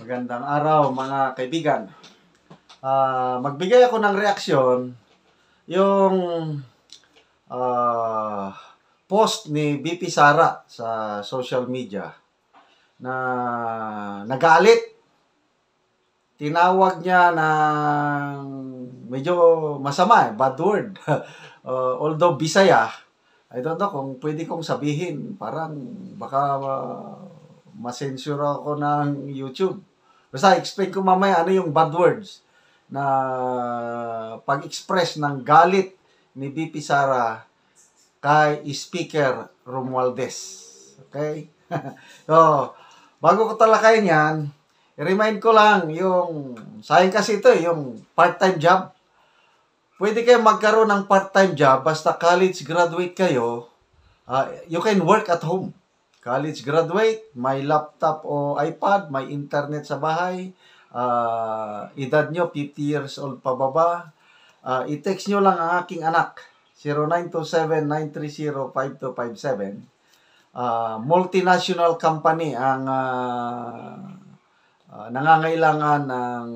Magandang araw mga kaibigan. Uh, magbigay ako ng reaksyon yung uh, post ni BP Sara sa social media na nagalit. Tinawag niya ng medyo masama, eh, bad word. uh, although Bisaya, I don't know kung pwede kong sabihin, parang baka uh, masensura ako ng YouTube. Basta explain ko mamaya ano yung bad words na pag-express ng galit ni BP Sara kay Speaker Romualdez. Okay? so, bago ko talakayin yan, remind ko lang yung, sayang kasi ito eh, yung part-time job. Pwede kayo magkaroon ng part-time job basta college graduate kayo, uh, you can work at home college graduate, may laptop o iPad, may internet sa bahay, uh, edad nyo, 50 years old pababa, uh, ah, i-text nyo lang ang aking anak, 0927-930-5257. Uh, ah, multinational company ang uh, uh, nangangailangan ng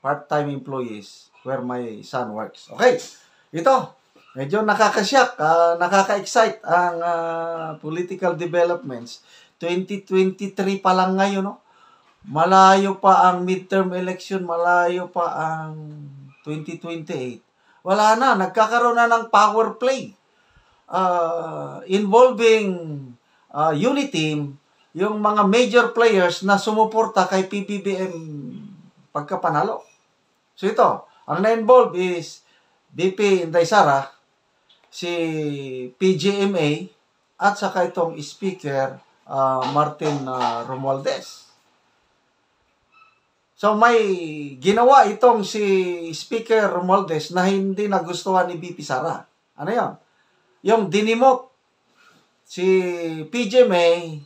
part-time employees where my son works. Okay, ito, Medyo nakakasyak, uh, ah, nakaka-excite ang uh, political developments. 2023 pa lang ngayon, no? Malayo pa ang midterm election, malayo pa ang 2028. Wala na, nagkakaroon na ng power play uh, involving uh, Uniteam, yung mga major players na sumuporta kay PBBM pagkapanalo. So ito, ang na-involve is BP Inday Sara, si PGMA at saka itong speaker uh, Martin uh, Romualdez. So may ginawa itong si Speaker Romualdez na hindi nagustuhan ni BP Sara. Ano yon? Yung dinimot si PJ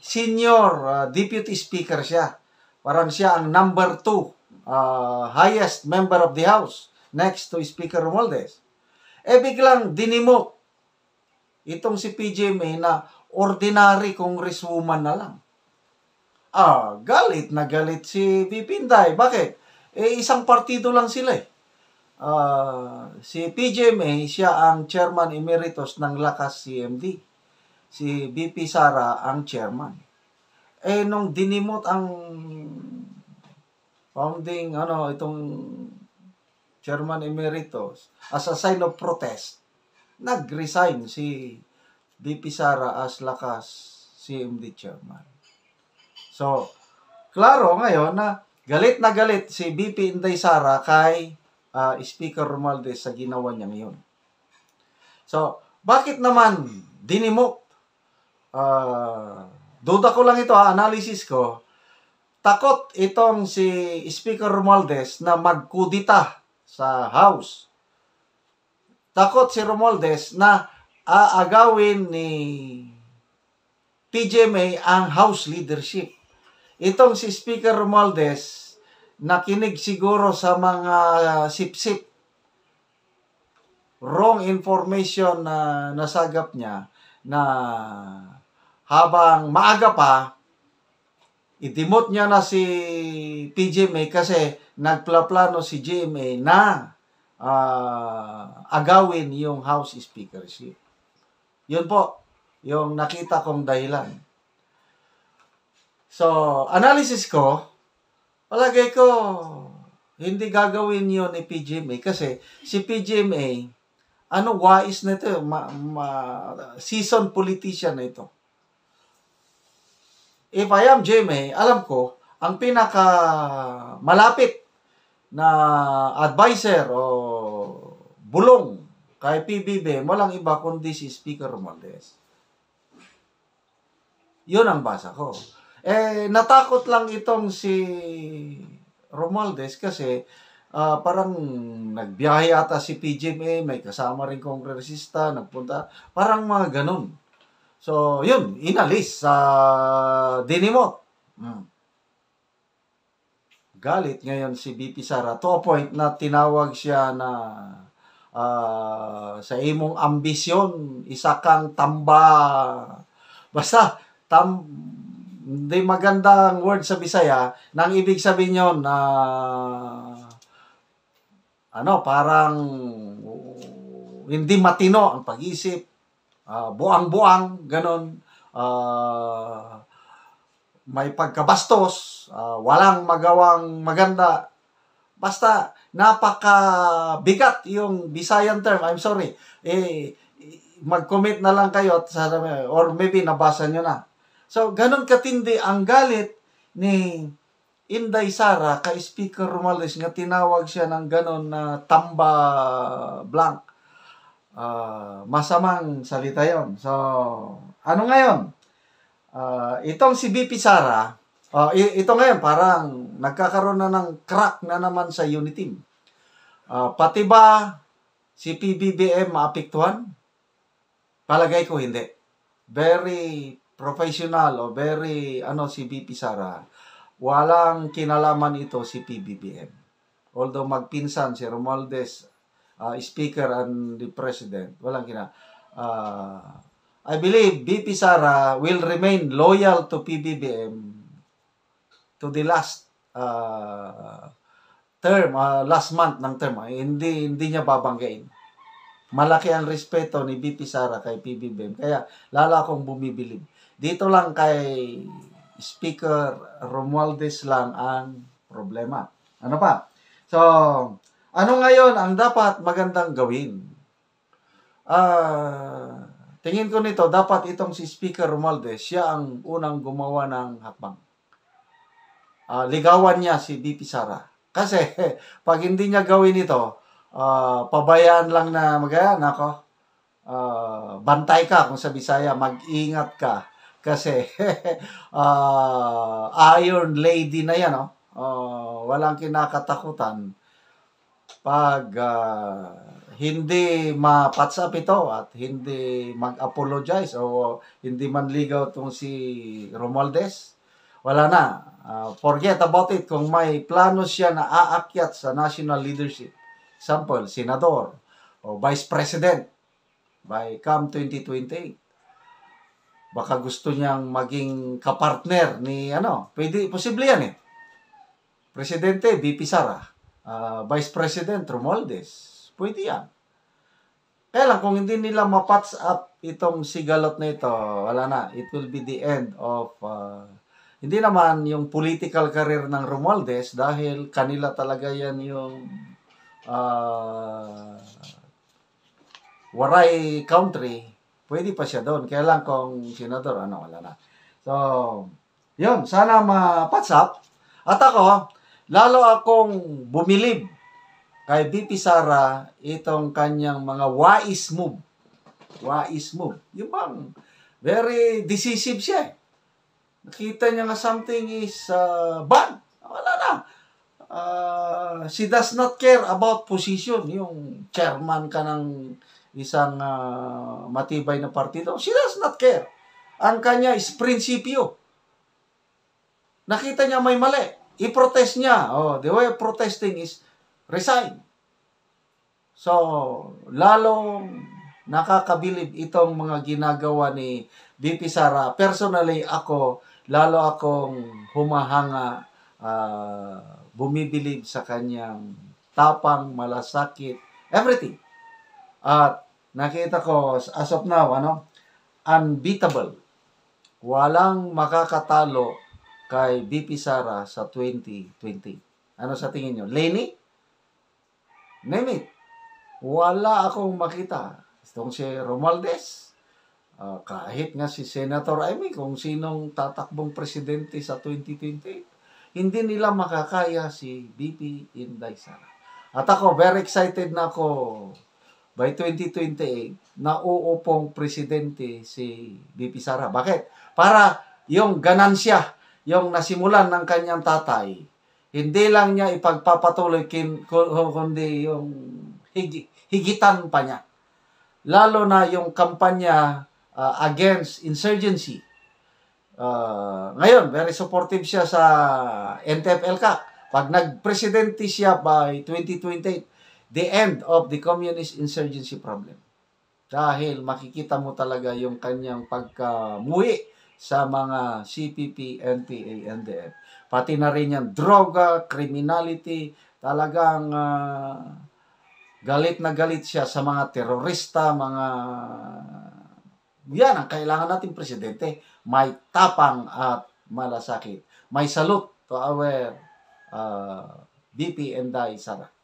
senior uh, deputy speaker siya. Parang siya ang number two, uh, highest member of the house next to Speaker Romualdez. Eh biglang dinimot Itong si PJ May na ordinary congresswoman na lang. Ah, galit na galit si Pipinday. Bakit? Eh, isang partido lang sila eh. Uh, si PJ May, siya ang chairman emeritus ng Lakas CMD. Si BP Sara ang chairman. Eh, nung dinimot ang founding, ano, itong chairman emeritus, as a sign of protest, nag-resign si DP Sara as lakas CMD chairman. So, klaro ngayon na galit na galit si BP Inday Sara kay uh, Speaker Romualdez sa ginawa niya ngayon. So, bakit naman dinimok? Uh, duda ko lang ito, ha, ah, analysis ko. Takot itong si Speaker Romualdez na magkudita sa House takot si Romualdez na aagawin ni PJMA ang House leadership. Itong si Speaker Romualdez, nakinig siguro sa mga sip-sip wrong information na nasagap niya na habang maaga pa, idimot niya na si PJ kasi nagplaplano si GMA na uh, agawin yung House Speakership. Yun po, yung nakita kong dahilan. So, analysis ko, palagay ko, hindi gagawin yun ni PGMA kasi si PGMA, ano, wais na ito, ma, ma, seasoned politician na ito. If I am GMA, alam ko, ang pinaka malapit na advisor o bulong kay PBB, walang iba kundi si Speaker Romualdez. Yun ang basa ko. Eh, natakot lang itong si Romualdez kasi uh, parang nagbiyahe ata si PGMA, may kasama rin kongresista, nagpunta, parang mga ganun. So, yun, inalis sa uh, Dinimot. Hmm galit ngayon si BP Sara to a point na tinawag siya na uh, sa imong ambisyon, isa kang tamba. Basta, tam, hindi magandang word sa Bisaya, nang ibig sabihin yon na uh, ano, parang uh, hindi matino ang pag-isip, uh, buang-buang, ganon. Uh, ah, may pagkabastos, uh, walang magawang maganda. Basta napaka-bigat yung Bisayan term. I'm sorry. Eh, mag-commit na lang kayo at sabi, or maybe nabasa nyo na. So, ganun katindi ang galit ni Inday Sara kay Speaker Romales nga tinawag siya ng ganon na tamba blank. Uh, masamang salita yon. So, ano ngayon? Uh, itong si BP Sara, uh, ito ngayon parang nagkakaroon na ng crack na naman sa team. Uh, pati ba si PBBM maapektuhan? Palagay ko hindi. Very professional o very ano si BP Sara. Walang kinalaman ito si PBBM. Although magpinsan si Romualdez, uh, speaker and the president, walang kina uh, I believe BP Sara will remain loyal to PBBM to the last uh, term, uh, last month ng term. Eh, hindi, hindi niya babanggain. Malaki ang respeto ni BP Sara kay PBBM. Kaya lala akong bumibilib. Dito lang kay Speaker Romualdez lang ang problema. Ano pa? So, ano ngayon ang dapat magandang gawin? Ah... Uh, Tingin ko nito, dapat itong si Speaker Romualdez, siya ang unang gumawa ng hapang. Uh, ah, ligawan niya si BP Sara. Kasi pag hindi niya gawin ito, uh, pabayaan lang na magaya, nako, uh, bantay ka kung sa Bisaya, mag-ingat ka. Kasi uh, Iron Lady na yan, oh. Uh, walang kinakatakutan pag uh, hindi ma-patch up ito at hindi mag-apologize o hindi manligaw tong si Romualdez, wala na. Uh, forget about it kung may plano siya na aakyat sa national leadership. Example, senador o vice president by come 2028. Baka gusto niyang maging kapartner ni ano, pwede, posible yan eh. Presidente, VP Sara. Uh, Vice President Romualdez Pwede yan. Kaya lang, kung hindi nila mapatch up itong sigalot na ito, wala na. It will be the end of... Uh, hindi naman yung political career ng Romualdez dahil kanila talaga yan yung uh, waray country. Pwede pa siya doon. Kaya lang kung senador, ano, wala na. So, yun. Sana ma-patch up. At ako, lalo akong bumilib kay BP Sara itong kanyang mga wais move. Wais move. Yung bang very decisive siya. Eh. Nakita niya nga something is uh, bad. Wala na. Uh, she does not care about position. Yung chairman ka ng isang uh, matibay na partido. She does not care. Ang kanya is prinsipyo. Nakita niya may mali. I-protest niya. Oh, the way of protesting is resign. So, lalong nakakabilib itong mga ginagawa ni VP Sara. Personally, ako, lalo akong humahanga, uh, bumibilib sa kanyang tapang, malasakit, everything. At nakita ko, as of now, ano, unbeatable. Walang makakatalo kay VP Sara sa 2020. Ano sa tingin nyo? Lenny? Name it. Wala akong makita. Itong si Romualdez, uh, kahit nga si Senator Amy, kung sinong tatakbong presidente sa 2028, hindi nila makakaya si BP Inday Sara. At ako, very excited na ako by 2028 na uupong presidente si BP Sara. Bakit? Para yung ganansya, yung nasimulan ng kanyang tatay, hindi lang niya ipagpapatuloy kin, kundi yung higitan pa niya. Lalo na yung kampanya uh, against insurgency. Uh, ngayon, very supportive siya sa NTFLK. Pag nagpresidente siya by 2028, the end of the communist insurgency problem. Dahil makikita mo talaga yung kanyang pagkamuhi sa mga CPP, NPA, NDF. Pati na rin yung droga, criminality, talagang uh, galit na galit siya sa mga terorista, mga... Yan ang kailangan natin, Presidente. May tapang at malasakit. May salute to our uh, ah, BP and Sara.